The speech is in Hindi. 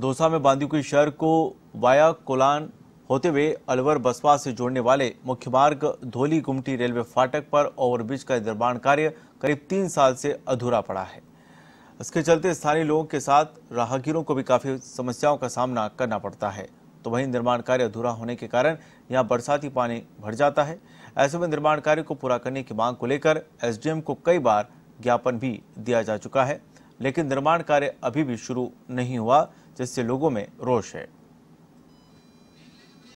दोसा में बांदीकुई शहर को वाया कोलान होते हुए अलवर बसपा से जोड़ने वाले मुख्य मार्ग धोली गुमटी रेलवे फाटक पर ओवरब्रिज का निर्माण कार्य करीब तीन साल से अधूरा पड़ा है इसके चलते स्थानीय लोगों के साथ राहगीरों को भी काफी समस्याओं का सामना करना पड़ता है तो वहीं निर्माण कार्य अधूरा होने के कारण यहां बरसाती पानी भर जाता है ऐसे में निर्माण कार्य को पूरा करने की मांग को लेकर एसडीएम को कई बार ज्ञापन भी दिया जा चुका है लेकिन निर्माण कार्य अभी भी शुरू नहीं हुआ जिससे लोगों में रोष है